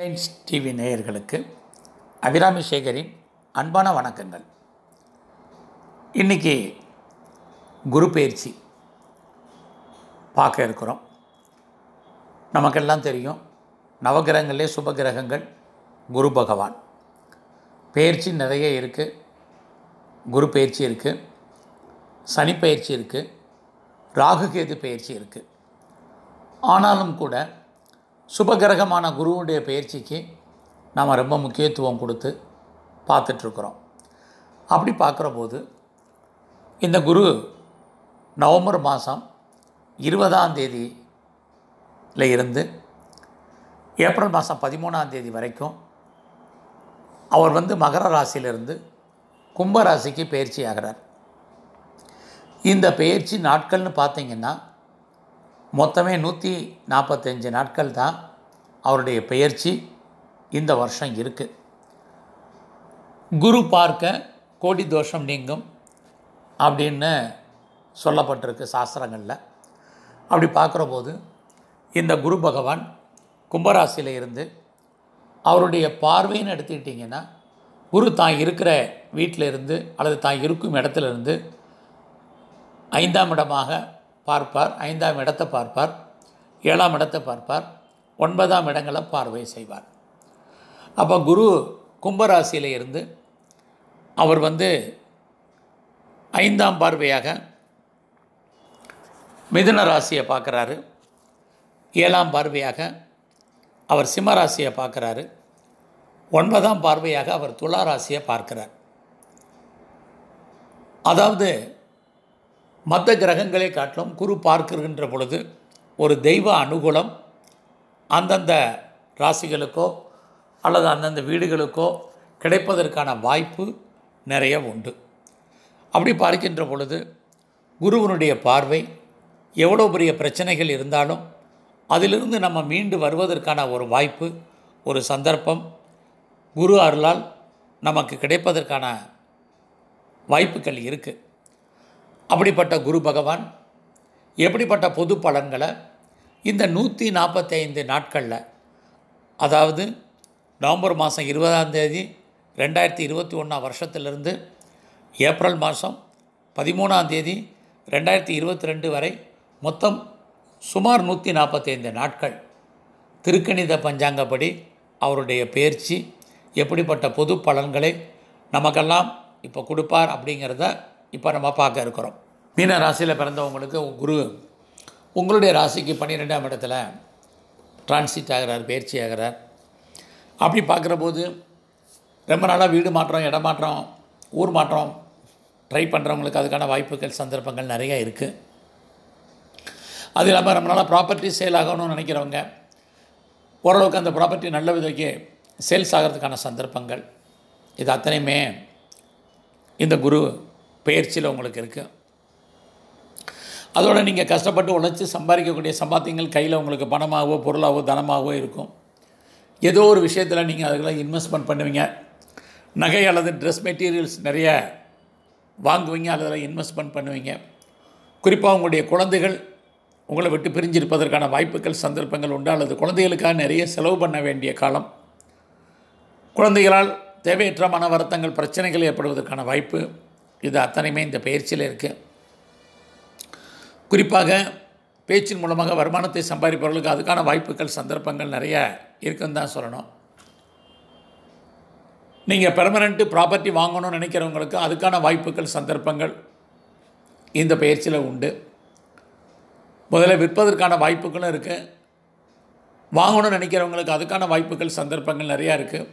Reliance TV நேயர்களுக்கு அபிராமி சேகரின் அன்பான வணக்கங்கள் இன்றைக்கி குரு பயிற்சி பார்க்க இருக்கிறோம் நமக்கெல்லாம் தெரியும் நவகிரகங்களே சுபகிரகங்கள் குரு பகவான் பயிற்சி நிறைய இருக்குது குரு பயிற்சி இருக்குது சனி பயிற்சி இருக்குது ராகுகேது பயிற்சி இருக்குது ஆனாலும் கூட சுபகிரகமான குருவுடைய பயிற்சிக்கு நாம் ரொம்ப முக்கியத்துவம் கொடுத்து பார்த்துட்ருக்குறோம் அப்படி பார்க்குற போது இந்த குரு நவம்பர் மாதம் இருபதாம் தேதியில் இருந்து ஏப்ரல் மாதம் பதிமூணாம் தேதி வரைக்கும் அவர் வந்து மகர ராசியிலிருந்து கும்பராசிக்கு பயிற்சி ஆகிறார் இந்த பயிற்சி நாட்கள்னு பார்த்தீங்கன்னா மொத்தமே நூற்றி நாற்பத்தஞ்சு நாட்கள் தான் அவருடைய பெயர்ச்சி இந்த வருஷம் இருக்குது குரு பார்க்க கோடி தோஷம் நீங்கும் அப்படின்னு சொல்லப்பட்டிருக்கு சாஸ்திரங்களில் அப்படி பார்க்குற போது இந்த குரு பகவான் கும்பராசியில் இருந்து அவருடைய பார்வைன்னு எடுத்துக்கிட்டிங்கன்னா குரு தான் இருக்கிற வீட்டில் இருந்து அல்லது தான் இருக்கும் இடத்துலேருந்து ஐந்தாம் இடமாக பார்ப்பார் ஐந்தாம் இடத்தை பார்ப்பார் ஏழாம் இடத்தை பார்ப்பார் ஒன்பதாம் இடங்களை பார்வை செய்வார் அப்போ குரு கும்பராசியில் இருந்து அவர் வந்து ஐந்தாம் பார்வையாக மிதுன ராசியை பார்க்குறாரு ஏழாம் பார்வையாக அவர் சிம்ம ராசியை பார்க்குறாரு ஒன்பதாம் பார்வையாக அவர் துளாராசியை ராசியை பார்க்கிறார் அதாவது மற்ற கிரகங்களை காட்டிலும் குரு பார்க்கிறகின்ற பொழுது ஒரு தெய்வ அனுகூலம் அந்தந்த ராசிகளுக்கோ அல்லது அந்தந்த வீடுகளுக்கோ கிடைப்பதற்கான வாய்ப்பு நிறைய உண்டு அப்படி பார்க்கின்ற பொழுது குருவனுடைய பார்வை எவ்வளோ பெரிய பிரச்சனைகள் இருந்தாலும் அதிலிருந்து நம்ம மீண்டு வருவதற்கான ஒரு வாய்ப்பு ஒரு சந்தர்ப்பம் குரு அருளால் நமக்கு கிடைப்பதற்கான வாய்ப்புகள் இருக்குது அப்படிப்பட்ட குரு பகவான் எப்படிப்பட்ட பொது பலன்களை இந்த நூற்றி நாற்பத்தைந்து நாட்களில் அதாவது நவம்பர் மாதம் இருபதாம் தேதி ரெண்டாயிரத்தி இருபத்தி ஒன்றாம் வருஷத்திலிருந்து ஏப்ரல் மாதம் பதிமூணாம் தேதி ரெண்டாயிரத்தி இருபத்தி ரெண்டு வரை மொத்தம் சுமார் நூற்றி நாற்பத்தைந்து நாட்கள் திருக்கணித பஞ்சாங்கப்படி அவருடைய பயிற்சி எப்படிப்பட்ட பொது பலன்களை நமக்கெல்லாம் இப்போ கொடுப்பார் அப்படிங்கிறத இப்போ நம்ம பார்க்க இருக்கிறோம் மீன ராசியில் பிறந்தவங்களுக்கு குரு உங்களுடைய ராசிக்கு பன்னிரெண்டாம் இடத்துல டிரான்சிட் ஆகிறார் பயிற்சி ஆகிறார் அப்படி பார்க்குற போது ரொம்ப நாளாக வீடு மாற்றம் இடம் மாற்றம் ஊர் மாற்றம் ட்ரை பண்ணுறவங்களுக்கு அதுக்கான வாய்ப்புகள் சந்தர்ப்பங்கள் நிறையா இருக்குது அது இல்லாமல் ரொம்ப நாளாக ப்ராப்பர்ட்டி சேல் ஆகணும்னு நினைக்கிறவங்க ஓரளவுக்கு அந்த ப்ராப்பர்ட்டி நல்ல விதைக்கு சேல்ஸ் ஆகிறதுக்கான சந்தர்ப்பங்கள் இது அத்தனையுமே இந்த குரு பயிற்சியில் உங்களுக்கு இருக்குது அதோடு நீங்கள் கஷ்டப்பட்டு உழைச்சி சம்பாதிக்கக்கூடிய சம்பாத்தியங்கள் கையில் உங்களுக்கு பணமாகவோ பொருளாகவோ தனமாகவோ இருக்கும் ஏதோ ஒரு விஷயத்தில் நீங்கள் அதுக்கெல்லாம் இன்வெஸ்ட்மெண்ட் பண்ணுவீங்க நகை அல்லது ட்ரெஸ் மெட்டீரியல்ஸ் நிறைய வாங்குவீங்க அதில் இன்வெஸ்ட்மெண்ட் பண்ணுவீங்க குறிப்பாக உங்களுடைய குழந்தைகள் உங்களை விட்டு பிரிஞ்சிருப்பதற்கான வாய்ப்புகள் சந்தர்ப்பங்கள் உண்டு அல்லது குழந்தைகளுக்காக நிறைய செலவு பண்ண வேண்டிய காலம் குழந்தைகளால் தேவையற்ற மன வருத்தங்கள் பிரச்சனைகள் ஏற்படுவதற்கான வாய்ப்பு இது அத்தனையுமே இந்த பயிற்சியில் இருக்குது குறிப்பாக பேச்சின் மூலமாக வருமானத்தை சம்பாதிப்பவர்களுக்கு அதுக்கான வாய்ப்புகள் சந்தர்ப்பங்கள் நிறைய இருக்குன்னு தான் சொல்லணும் நீங்கள் பெர்மனண்ட்டு ப்ராப்பர்ட்டி வாங்கணும்னு நினைக்கிறவங்களுக்கு அதுக்கான வாய்ப்புகள் சந்தர்ப்பங்கள் இந்த பயிற்சியில் உண்டு முதல்ல விற்பதற்கான வாய்ப்புகளும் இருக்குது வாங்கணும்னு நினைக்கிறவங்களுக்கு அதுக்கான வாய்ப்புகள் சந்தர்ப்பங்கள் நிறையா இருக்குது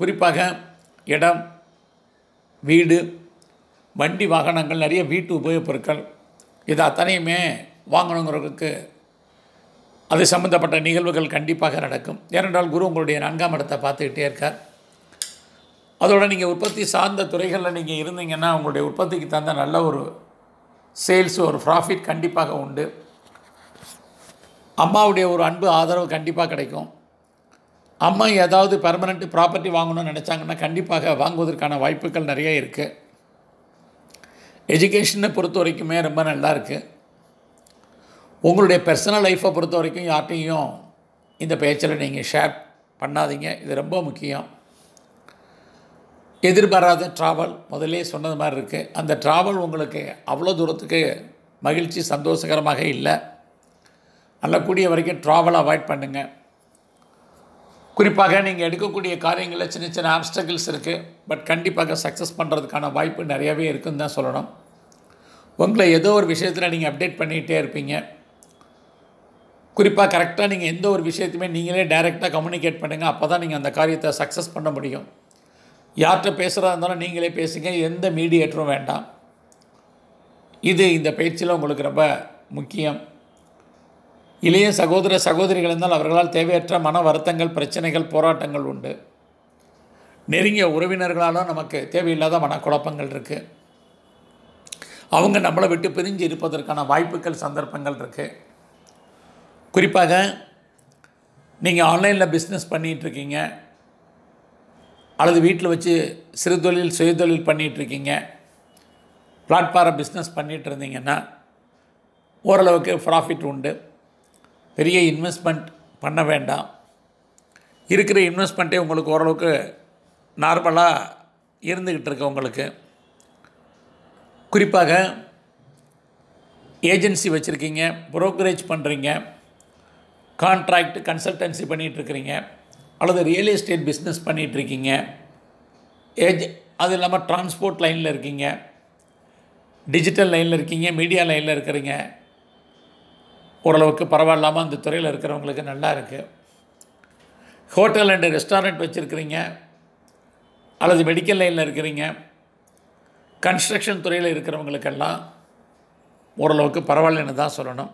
குறிப்பாக இடம் வீடு வண்டி வாகனங்கள் நிறைய வீட்டு உபயோகப் பொருட்கள் இது அத்தனையுமே வாங்கணுங்கிறவர்களுக்கு அது சம்மந்தப்பட்ட நிகழ்வுகள் கண்டிப்பாக நடக்கும் ஏனென்றால் குரு உங்களுடைய நான்காம் இடத்தை பார்த்துக்கிட்டே இருக்கார் அதோட நீங்கள் உற்பத்தி சார்ந்த துறைகளில் நீங்கள் இருந்தீங்கன்னா உங்களுடைய உற்பத்திக்கு தகுந்த நல்ல ஒரு சேல்ஸ் ஒரு ப்ராஃபிட் கண்டிப்பாக உண்டு அம்மாவுடைய ஒரு அன்பு ஆதரவு கண்டிப்பாக கிடைக்கும் அம்மா ஏதாவது பெர்மனெண்ட் ப்ராப்பர்ட்டி வாங்கணும்னு நினச்சாங்கன்னா கண்டிப்பாக வாங்குவதற்கான வாய்ப்புகள் நிறைய இருக்குது எஜுகேஷனை பொறுத்த வரைக்குமே ரொம்ப நல்லா இருக்குது உங்களுடைய பர்சனல் லைஃப்பை பொறுத்த வரைக்கும் யார்ட்டையும் இந்த பேச்சில் நீங்கள் ஷேர் பண்ணாதீங்க இது ரொம்ப முக்கியம் எதிர்பாராத ட்ராவல் முதலே சொன்னது மாதிரி இருக்குது அந்த ட்ராவல் உங்களுக்கு அவ்வளோ தூரத்துக்கு மகிழ்ச்சி சந்தோஷகரமாக இல்லை நல்லக்கூடிய வரைக்கும் ட்ராவல் அவாய்ட் பண்ணுங்கள் குறிப்பாக நீங்கள் எடுக்கக்கூடிய காரியங்களில் சின்ன சின்ன ஆப்ஸ்டக்கிள்ஸ் இருக்குது பட் கண்டிப்பாக சக்ஸஸ் பண்ணுறதுக்கான வாய்ப்பு நிறையாவே இருக்குதுன்னு தான் சொல்லணும் உங்களை ஏதோ ஒரு விஷயத்தில் நீங்கள் அப்டேட் பண்ணிக்கிட்டே இருப்பீங்க குறிப்பாக கரெக்டாக நீங்கள் எந்த ஒரு விஷயத்தையுமே நீங்களே டைரெக்டாக கம்யூனிகேட் பண்ணுங்கள் அப்போ தான் நீங்கள் அந்த காரியத்தை சக்ஸஸ் பண்ண முடியும் யார்கிட்ட பேசுகிறதா இருந்தாலும் நீங்களே பேசுங்க எந்த மீடியேட்டரும் வேண்டாம் இது இந்த பயிற்சியில் உங்களுக்கு ரொம்ப முக்கியம் இளைய சகோதர சகோதரிகள் இருந்தால் அவர்களால் தேவையற்ற மன வருத்தங்கள் பிரச்சனைகள் போராட்டங்கள் உண்டு நெருங்கிய உறவினர்களாலும் நமக்கு தேவையில்லாத மனக்குழப்பங்கள் இருக்குது அவங்க நம்மளை விட்டு பிரிஞ்சு இருப்பதற்கான வாய்ப்புகள் சந்தர்ப்பங்கள் இருக்குது குறிப்பாக நீங்கள் ஆன்லைனில் பிஸ்னஸ் பண்ணிகிட்ருக்கீங்க அல்லது வீட்டில் வச்சு சிறு தொழில் சுயதொழில் பண்ணிகிட்ருக்கீங்க பிளாட்ஃபாரம் பிஸ்னஸ் பண்ணிகிட்டு இருந்தீங்கன்னா ஓரளவுக்கு ப்ராஃபிட் உண்டு பெரிய இன்வெஸ்ட்மெண்ட் பண்ண வேண்டாம் இருக்கிற இன்வெஸ்ட்மெண்ட்டே உங்களுக்கு ஓரளவுக்கு நார்மலாக இருந்துக்கிட்டு இருக்கு உங்களுக்கு குறிப்பாக ஏஜென்சி வச்சுருக்கீங்க ப்ரோக்கரேஜ் பண்ணுறீங்க கான்ட்ராக்ட் கன்சல்டன்சி பண்ணிகிட்ருக்கிறீங்க அல்லது ரியல் எஸ்டேட் பிஸ்னஸ் பண்ணிகிட்ருக்கீங்க ஏஜ் அது இல்லாமல் டிரான்ஸ்போர்ட் லைனில் இருக்கீங்க டிஜிட்டல் லைனில் இருக்கீங்க மீடியா லைனில் இருக்கிறீங்க ஓரளவுக்கு பரவாயில்லாமல் அந்த துறையில் இருக்கிறவங்களுக்கு நல்லா இருக்குது ஹோட்டல் அண்டு ரெஸ்டாரண்ட் வச்சுருக்கிறீங்க அல்லது மெடிக்கல் லைனில் இருக்கிறீங்க கன்ஸ்ட்ரக்ஷன் துறையில் இருக்கிறவங்களுக்கெல்லாம் ஓரளவுக்கு பரவாயில்லன்னு தான் சொல்லணும்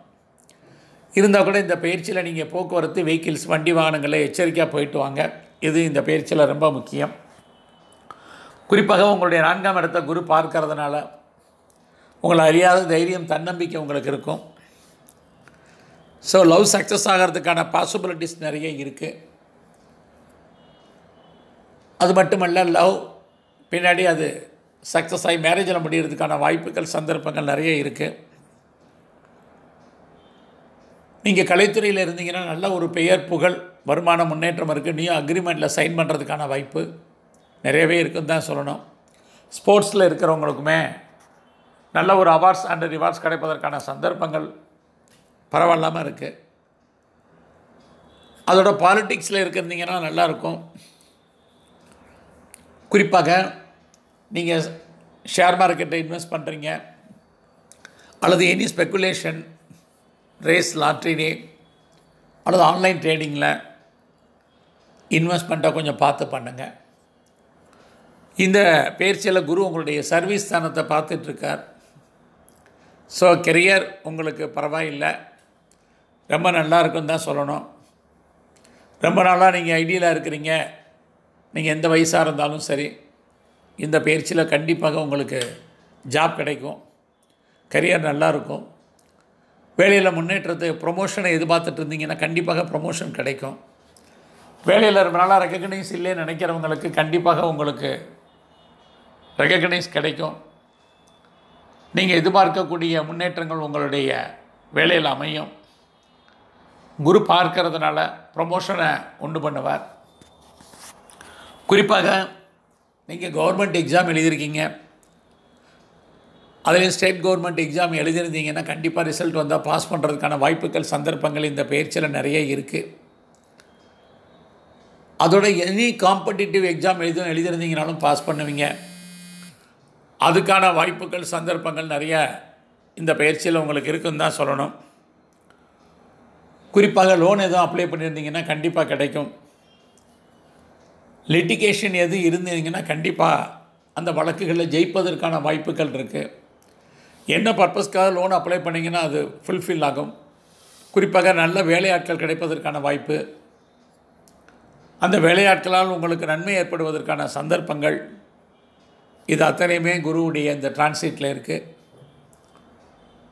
இருந்தால் கூட இந்த பயிற்சியில் நீங்கள் போக்குவரத்து வெஹிக்கிள்ஸ் வண்டி வாகனங்களை எச்சரிக்கையாக போயிட்டு வாங்க இது இந்த பயிற்சியில் ரொம்ப முக்கியம் குறிப்பாக உங்களுடைய நான்காம் இடத்த குரு பார்க்கறதுனால உங்களை அறியாத தைரியம் தன்னம்பிக்கை உங்களுக்கு இருக்கும் ஸோ லவ் சக்ஸஸ் ஆகிறதுக்கான பாசிபிலிட்டிஸ் நிறைய இருக்குது அது மட்டுமல்ல லவ் பின்னாடி அது சக்ஸஸ் ஆகி மேரேஜில் முடிகிறதுக்கான வாய்ப்புகள் சந்தர்ப்பங்கள் நிறைய இருக்குது நீங்கள் கலைத்துறையில் இருந்தீங்கன்னா நல்ல ஒரு பெயர் புகழ் வருமான முன்னேற்றம் இருக்குது நீயும் அக்ரிமெண்ட்டில் சைன் பண்ணுறதுக்கான வாய்ப்பு நிறையவே இருக்குன்னு தான் சொல்லணும் ஸ்போர்ட்ஸில் இருக்கிறவங்களுக்குமே நல்ல ஒரு அவார்ட்ஸ் அண்ட் ரிவார்ட்ஸ் கிடைப்பதற்கான சந்தர்ப்பங்கள் பரவாயில்லாமல் இருக்குது அதோட பாலிட்டிக்ஸில் இருக்கிறீங்கன்னா நல்லாயிருக்கும் குறிப்பாக நீங்கள் ஷேர் மார்க்கெட்டை இன்வெஸ்ட் பண்ணுறீங்க அல்லது எனி ஸ்பெகுலேஷன் ரேஸ் லாட்ரினே அல்லது ஆன்லைன் ட்ரேடிங்கில் இன்வெஸ்ட்மெண்ட்டை கொஞ்சம் பார்த்து பண்ணுங்கள் இந்த பயிற்சியில் குரு உங்களுடைய சர்வீஸ் ஸ்தானத்தை பார்த்துட்ருக்கார் ஸோ கெரியர் உங்களுக்கு பரவாயில்லை ரொம்ப நல்லா இருக்குன்னு தான் சொல்லணும் ரொம்ப நாளாக நீங்கள் ஐடியலாக இருக்கிறீங்க நீங்கள் எந்த வயசாக இருந்தாலும் சரி இந்த பயிற்சியில் கண்டிப்பாக உங்களுக்கு ஜாப் கிடைக்கும் கரியர் நல்லாயிருக்கும் வேலையில் முன்னேற்றத்தை ப்ரொமோஷனை எதிர்பார்த்துட்டு இருந்தீங்கன்னா கண்டிப்பாக ப்ரொமோஷன் கிடைக்கும் வேலையில் ரொம்ப நாளாக ரெக்கக்னைஸ் இல்லைன்னு நினைக்கிறவங்களுக்கு கண்டிப்பாக உங்களுக்கு ரெக்கக்னைஸ் கிடைக்கும் நீங்கள் எதிர்பார்க்கக்கூடிய முன்னேற்றங்கள் உங்களுடைய வேலையில் அமையும் குரு பார்க்கறதுனால ப்ரொமோஷனை உண்டு பண்ணுவார் குறிப்பாக நீங்கள் கவர்மெண்ட் எக்ஸாம் எழுதியிருக்கீங்க அதுலேயும் ஸ்டேட் கவர்மெண்ட் எக்ஸாம் எழுதியிருந்தீங்கன்னா கண்டிப்பாக ரிசல்ட் வந்தால் பாஸ் பண்ணுறதுக்கான வாய்ப்புகள் சந்தர்ப்பங்கள் இந்த பயிற்சியில் நிறைய இருக்குது அதோட எனி காம்படிட்டிவ் எக்ஸாம் எழுதும் எழுதியிருந்தீங்கனாலும் பாஸ் பண்ணுவீங்க அதுக்கான வாய்ப்புகள் சந்தர்ப்பங்கள் நிறைய இந்த பயிற்சியில் உங்களுக்கு இருக்குன்னு தான் சொல்லணும் குறிப்பாக லோன் எதுவும் அப்ளை பண்ணியிருந்தீங்கன்னா கண்டிப்பாக கிடைக்கும் லிட்டிகேஷன் எது இருந்தீங்கன்னா கண்டிப்பாக அந்த வழக்குகளில் ஜெயிப்பதற்கான வாய்ப்புகள் இருக்குது என்ன பர்பஸ்க்காக லோன் அப்ளை பண்ணிங்கன்னா அது ஃபுல்ஃபில் ஆகும் குறிப்பாக நல்ல வேலையாட்கள் கிடைப்பதற்கான வாய்ப்பு அந்த வேலையாட்களால் உங்களுக்கு நன்மை ஏற்படுவதற்கான சந்தர்ப்பங்கள் இது அத்தனையுமே குருவுடைய இந்த டிரான்சிட்டில் இருக்குது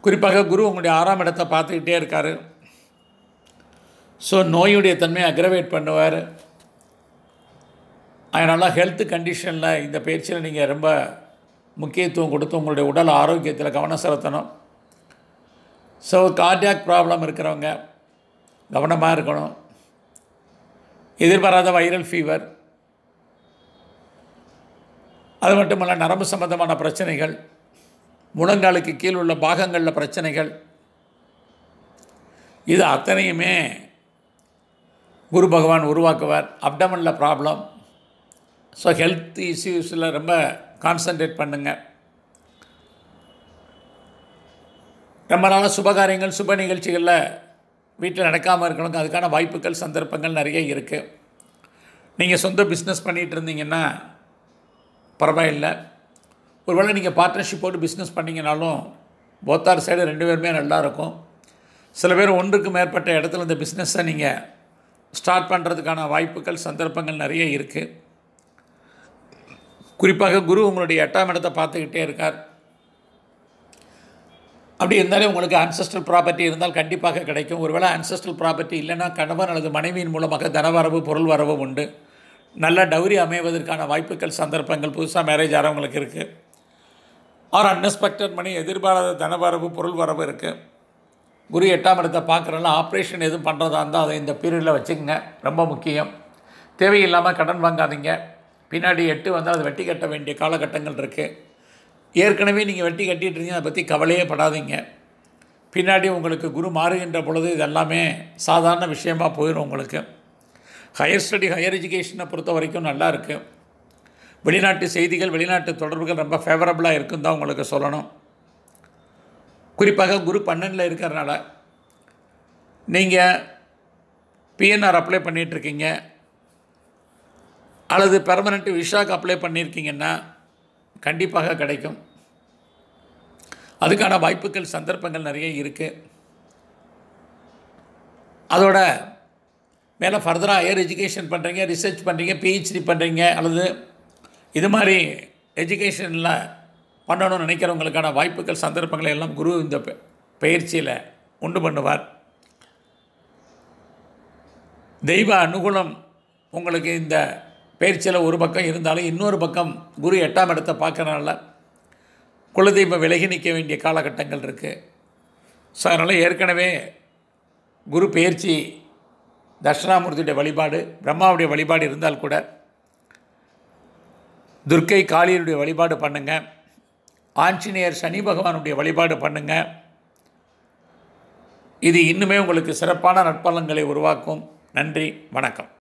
குறிப்பாக குரு உங்களுடைய ஆறாம் இடத்தை பார்த்துக்கிட்டே இருக்கார் ஸோ நோயுடைய தன்மையை அக்ரவேட் பண்ணுவார் அதனால் ஹெல்த் கண்டிஷனில் இந்த பயிற்சியில் நீங்கள் ரொம்ப முக்கியத்துவம் கொடுத்து உங்களுடைய உடல் ஆரோக்கியத்தில் கவனம் செலுத்தணும் ஸோ கார்டியாக் ப்ராப்ளம் இருக்கிறவங்க கவனமாக இருக்கணும் எதிர்பாராத வைரல் ஃபீவர் அது மட்டும் நரம்பு சம்பந்தமான பிரச்சனைகள் முழங்காலுக்கு கீழ் உள்ள பாகங்களில் பிரச்சனைகள் இது அத்தனையுமே குரு பகவான் உருவாக்குவார் அப்டமனில் ப்ராப்ளம் ஸோ ஹெல்த் இஷ்யூஸில் ரொம்ப கான்சன்ட்ரேட் பண்ணுங்கள் ரொம்ப நாளாக சுபகாரியங்கள் சுப நிகழ்ச்சிகளில் வீட்டில் நடக்காமல் இருக்கணுங்க அதுக்கான வாய்ப்புகள் சந்தர்ப்பங்கள் நிறைய இருக்குது நீங்கள் சொந்த பிஸ்னஸ் பண்ணிகிட்டு இருந்தீங்கன்னா பரவாயில்லை ஒருவேளை நீங்கள் பார்ட்னர்ஷிப் போட்டு பிஸ்னஸ் பண்ணிங்கனாலும் போத்தார் சைடு ரெண்டு பேருமே நல்லாயிருக்கும் சில பேர் ஒன்றுக்கு மேற்பட்ட இடத்துல இந்த பிஸ்னஸை நீங்கள் ஸ்டார்ட் பண்ணுறதுக்கான வாய்ப்புகள் சந்தர்ப்பங்கள் நிறைய இருக்குது குறிப்பாக குரு உங்களுடைய எட்டாம் இடத்தை பார்த்துக்கிட்டே இருக்கார் அப்படி இருந்தாலே உங்களுக்கு ஆன்சஸ்ட்ரல் ப்ராப்பர்ட்டி இருந்தால் கண்டிப்பாக கிடைக்கும் ஒருவேளை ஆன்சஸ்ட்ரல் ப்ராப்பர்ட்டி இல்லைன்னா கணவன் அல்லது மனைவியின் மூலமாக தனவரவு பொருள் வரவு உண்டு நல்ல டவுரி அமைவதற்கான வாய்ப்புகள் சந்தர்ப்பங்கள் புதுசாக மேரேஜ் ஆகிறவங்களுக்கு இருக்குது ஆர் அன்எக்ஸ்பெக்டட் மணி எதிர்பாராத தனவரவு பொருள் வரவு இருக்குது குரு எட்டாம் இடத்தை பார்க்குறேன்னா ஆப்ரேஷன் எதுவும் பண்ணுறதா இருந்தால் அதை இந்த பீரியடில் வச்சுக்கோங்க ரொம்ப முக்கியம் தேவையில்லாமல் கடன் வாங்காதீங்க பின்னாடி எட்டு வந்தால் அதை வெட்டி கட்ட வேண்டிய காலகட்டங்கள் இருக்குது ஏற்கனவே நீங்கள் வெட்டி கட்டிகிட்டு இருந்தீங்க அதை பற்றி கவலையே படாதீங்க பின்னாடி உங்களுக்கு குரு மாறுகின்ற பொழுது இது எல்லாமே சாதாரண விஷயமாக போயிடும் உங்களுக்கு ஹையர் ஸ்டடி ஹையர் எஜுகேஷனை பொறுத்த வரைக்கும் நல்லா இருக்குது வெளிநாட்டு செய்திகள் வெளிநாட்டு தொடர்புகள் ரொம்ப ஃபேவரபுளாக இருக்குன்னு தான் உங்களுக்கு சொல்லணும் குறிப்பாக குரு பன்னெண்டில் இருக்கிறனால நீங்கள் பிஎன்ஆர் அப்ளை பண்ணிகிட்ருக்கீங்க அல்லது பெர்மனண்ட் விஷாக்கு அப்ளை பண்ணியிருக்கீங்கன்னா கண்டிப்பாக கிடைக்கும் அதுக்கான வாய்ப்புகள் சந்தர்ப்பங்கள் நிறைய இருக்குது அதோட மேலே ஃபர்தராக ஹையர் எஜுகேஷன் பண்ணுறீங்க ரிசர்ச் பண்ணுறீங்க பிஹெச்டி பண்ணுறீங்க அல்லது இது மாதிரி எஜுகேஷனில் பண்ணணும்னு நினைக்கிறவங்களுக்கான வாய்ப்புகள் சந்தர்ப்பங்களை எல்லாம் குரு இந்த பயிற்சியில் உண்டு பண்ணுவார் தெய்வ அனுகூலம் உங்களுக்கு இந்த பயிற்சியில் ஒரு பக்கம் இருந்தாலும் இன்னொரு பக்கம் குரு எட்டாம் இடத்தை பார்க்கறனால குலதெய்வம் விலகி நிற்க வேண்டிய காலகட்டங்கள் இருக்குது ஸோ அதனால் ஏற்கனவே குரு பயிற்சி தட்சிணாமூர்த்தியுடைய வழிபாடு பிரம்மாவுடைய வழிபாடு இருந்தால் கூட துர்க்கை காளியனுடைய வழிபாடு பண்ணுங்கள் ஆஞ்சநேயர் சனி பகவானுடைய வழிபாடு பண்ணுங்கள் இது இன்னுமே உங்களுக்கு சிறப்பான நற்பலன்களை உருவாக்கும் நன்றி வணக்கம்